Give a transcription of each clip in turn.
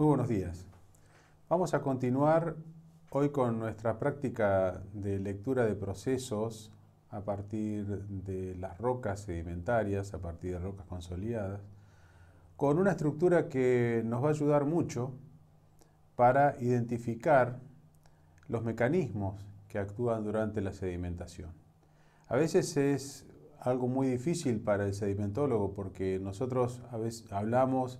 Muy buenos días. Vamos a continuar hoy con nuestra práctica de lectura de procesos a partir de las rocas sedimentarias, a partir de rocas consolidadas, con una estructura que nos va a ayudar mucho para identificar los mecanismos que actúan durante la sedimentación. A veces es algo muy difícil para el sedimentólogo porque nosotros a veces hablamos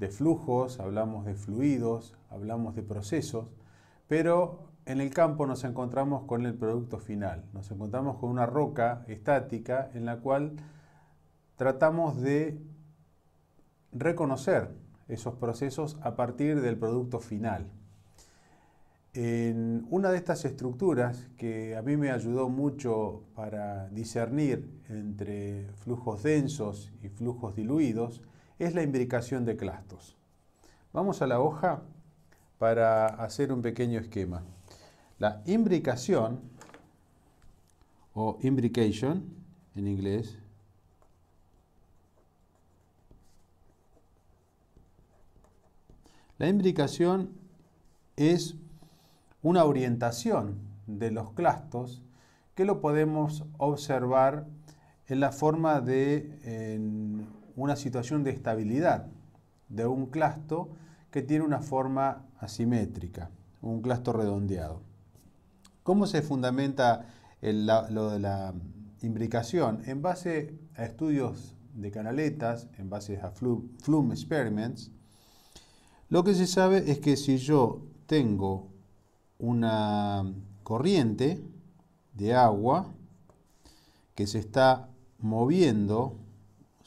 de flujos, hablamos de fluidos, hablamos de procesos, pero en el campo nos encontramos con el producto final, nos encontramos con una roca estática en la cual tratamos de reconocer esos procesos a partir del producto final. En una de estas estructuras que a mí me ayudó mucho para discernir entre flujos densos y flujos diluidos es la imbricación de clastos. Vamos a la hoja para hacer un pequeño esquema. La imbricación o imbrication en inglés La imbricación es una orientación de los clastos que lo podemos observar en la forma de una situación de estabilidad de un clasto que tiene una forma asimétrica, un clasto redondeado. ¿Cómo se fundamenta lo de la imbricación? En base a estudios de canaletas, en base a Flume Experiments, lo que se sabe es que si yo tengo una corriente de agua que se está moviendo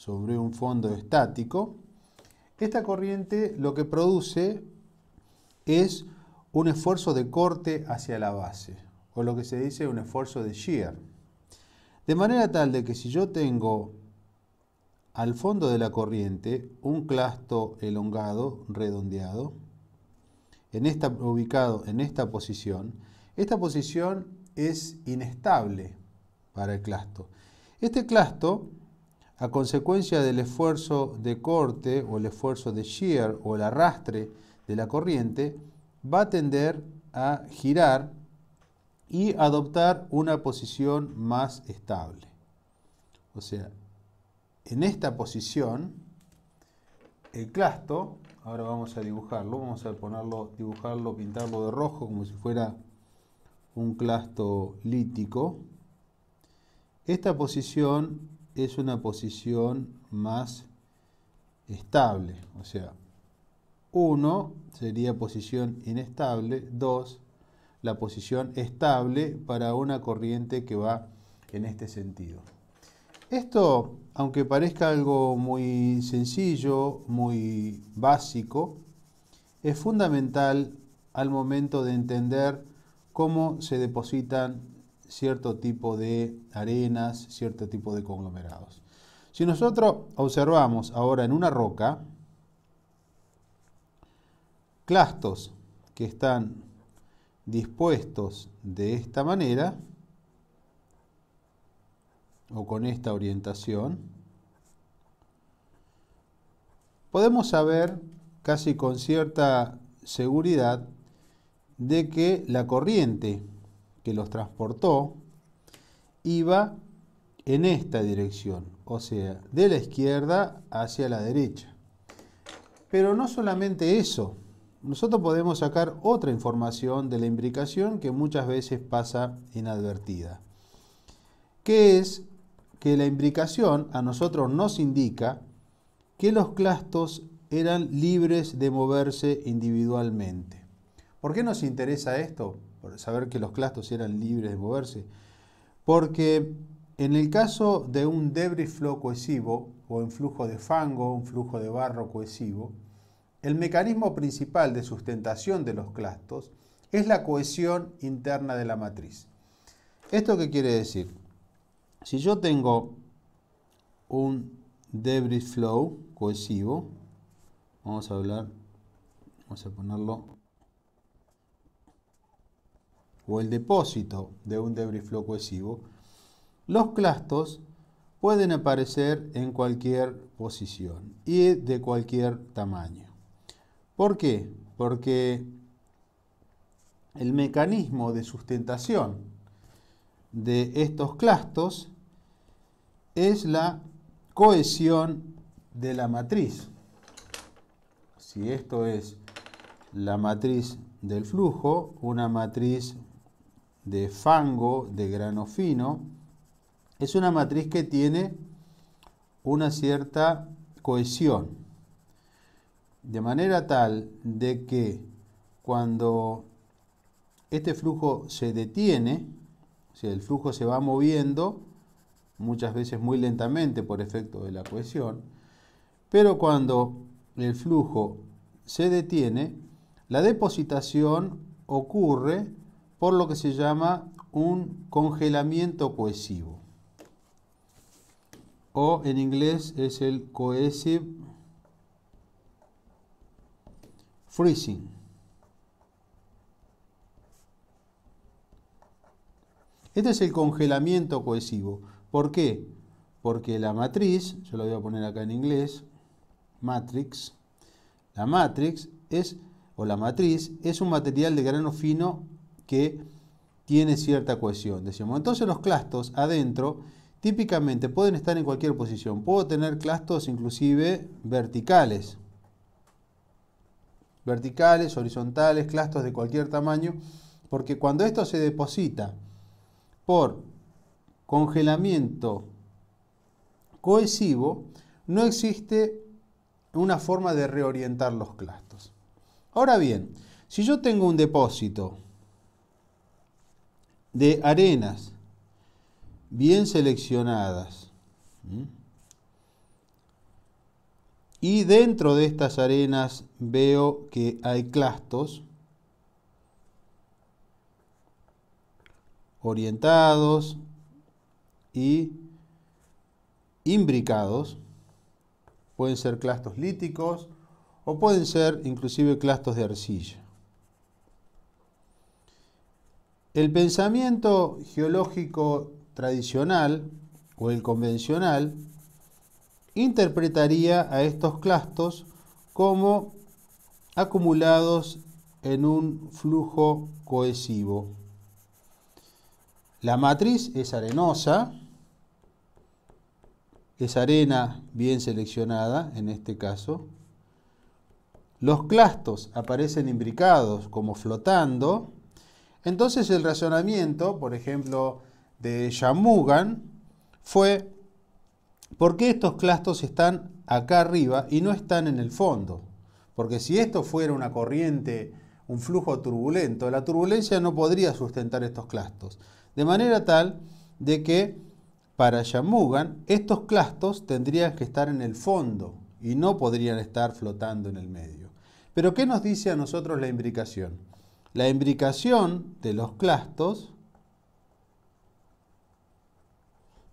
sobre un fondo estático, esta corriente lo que produce es un esfuerzo de corte hacia la base, o lo que se dice un esfuerzo de shear. De manera tal de que si yo tengo al fondo de la corriente un clasto elongado, redondeado, en esta, ubicado en esta posición, esta posición es inestable para el clasto. Este clasto a consecuencia del esfuerzo de corte o el esfuerzo de shear o el arrastre de la corriente, va a tender a girar y adoptar una posición más estable. O sea, en esta posición, el clasto, ahora vamos a dibujarlo, vamos a ponerlo, dibujarlo, pintarlo de rojo como si fuera un clasto lítico. Esta posición es una posición más estable. O sea, uno sería posición inestable, dos la posición estable para una corriente que va en este sentido. Esto, aunque parezca algo muy sencillo, muy básico, es fundamental al momento de entender cómo se depositan cierto tipo de arenas, cierto tipo de conglomerados. Si nosotros observamos ahora en una roca, clastos que están dispuestos de esta manera, o con esta orientación, podemos saber casi con cierta seguridad de que la corriente que los transportó iba en esta dirección, o sea, de la izquierda hacia la derecha. Pero no solamente eso, nosotros podemos sacar otra información de la imbricación que muchas veces pasa inadvertida, que es que la imbricación a nosotros nos indica que los clastos eran libres de moverse individualmente. ¿Por qué nos interesa esto? saber que los clastos eran libres de moverse. Porque en el caso de un debris flow cohesivo o en flujo de fango, un flujo de barro cohesivo, el mecanismo principal de sustentación de los clastos es la cohesión interna de la matriz. ¿Esto qué quiere decir? Si yo tengo un debris flow cohesivo, vamos a hablar, vamos a ponerlo o el depósito de un debris flow cohesivo, los clastos pueden aparecer en cualquier posición y de cualquier tamaño. ¿Por qué? Porque el mecanismo de sustentación de estos clastos es la cohesión de la matriz. Si esto es la matriz del flujo, una matriz de fango de grano fino, es una matriz que tiene una cierta cohesión, de manera tal de que cuando este flujo se detiene, o el flujo se va moviendo, muchas veces muy lentamente por efecto de la cohesión, pero cuando el flujo se detiene, la depositación ocurre por lo que se llama un congelamiento cohesivo. O en inglés es el cohesive freezing. Este es el congelamiento cohesivo. ¿Por qué? Porque la matriz, yo la voy a poner acá en inglés, matrix, la matrix es, o la matriz es un material de grano fino que tiene cierta cohesión. Decimos. Entonces los clastos adentro típicamente pueden estar en cualquier posición. Puedo tener clastos inclusive verticales. Verticales, horizontales, clastos de cualquier tamaño. Porque cuando esto se deposita por congelamiento cohesivo, no existe una forma de reorientar los clastos. Ahora bien, si yo tengo un depósito de arenas bien seleccionadas. Y dentro de estas arenas veo que hay clastos orientados y imbricados. Pueden ser clastos líticos o pueden ser inclusive clastos de arcilla. El pensamiento geológico tradicional o el convencional interpretaría a estos clastos como acumulados en un flujo cohesivo. La matriz es arenosa, es arena bien seleccionada en este caso. Los clastos aparecen imbricados como flotando entonces el razonamiento, por ejemplo, de Yamugan fue, ¿por qué estos clastos están acá arriba y no están en el fondo? Porque si esto fuera una corriente, un flujo turbulento, la turbulencia no podría sustentar estos clastos. De manera tal de que para Yamugan estos clastos tendrían que estar en el fondo y no podrían estar flotando en el medio. Pero ¿qué nos dice a nosotros la imbricación? la imbricación de los clastos,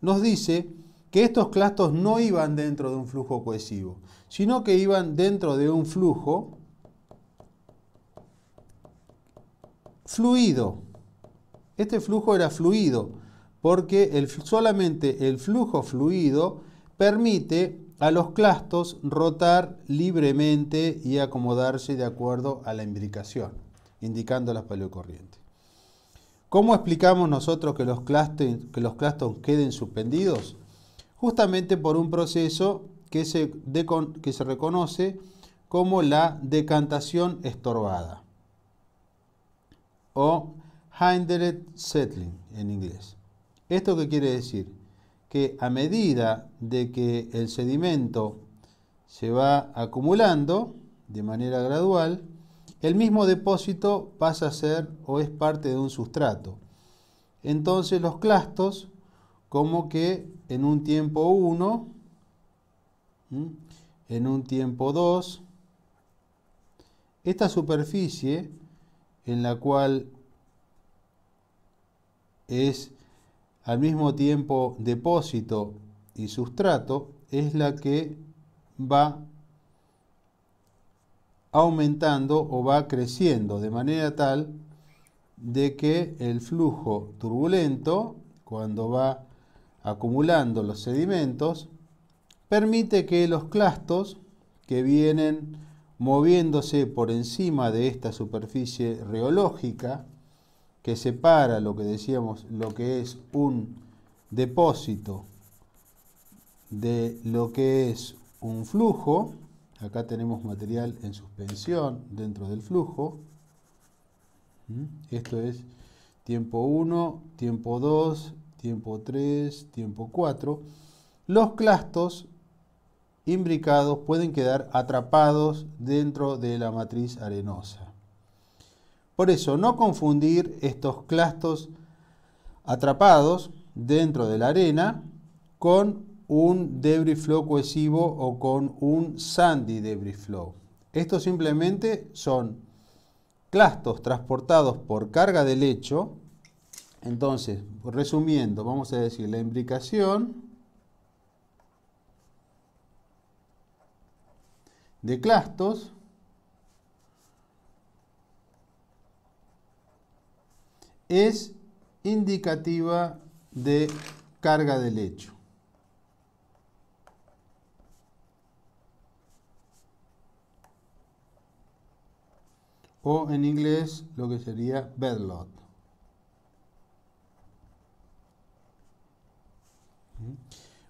nos dice que estos clastos no iban dentro de un flujo cohesivo, sino que iban dentro de un flujo fluido. Este flujo era fluido, porque solamente el flujo fluido permite a los clastos rotar libremente y acomodarse de acuerdo a la imbricación indicando las paleocorrientes. ¿Cómo explicamos nosotros que los, clastos queden suspendidos? Justamente por un proceso que se, que se reconoce como la decantación estorbada o hindered settling en inglés. ¿Esto qué quiere decir? Que a medida de que el sedimento se va acumulando de manera gradual, el mismo depósito pasa a ser o es parte de un sustrato. Entonces los clastos, como que en un tiempo 1, en un tiempo 2, esta superficie en la cual es al mismo tiempo depósito y sustrato, es la que va aumentando o va creciendo de manera tal de que el flujo turbulento, cuando va acumulando los sedimentos, permite que los clastos que vienen moviéndose por encima de esta superficie reológica, que separa lo que decíamos, lo que es un depósito de lo que es un flujo, Acá tenemos material en suspensión dentro del flujo. ¿Mm? Esto es tiempo 1, tiempo 2, tiempo 3, tiempo 4. Los clastos imbricados pueden quedar atrapados dentro de la matriz arenosa. Por eso, no confundir estos clastos atrapados dentro de la arena con un debris flow cohesivo o con un sandy debris flow. Estos simplemente son clastos transportados por carga de lecho. Entonces, resumiendo, vamos a decir la imbricación de clastos es indicativa de carga de lecho. o en inglés lo que sería bedlot.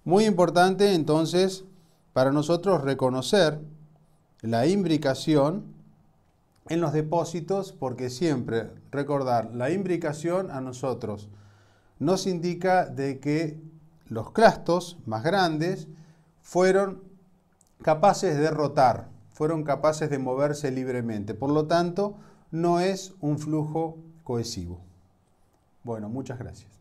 Muy importante entonces para nosotros reconocer la imbricación en los depósitos, porque siempre, recordar, la imbricación a nosotros nos indica de que los clastos más grandes fueron capaces de rotar, fueron capaces de moverse libremente. Por lo tanto, no es un flujo cohesivo. Bueno, muchas gracias.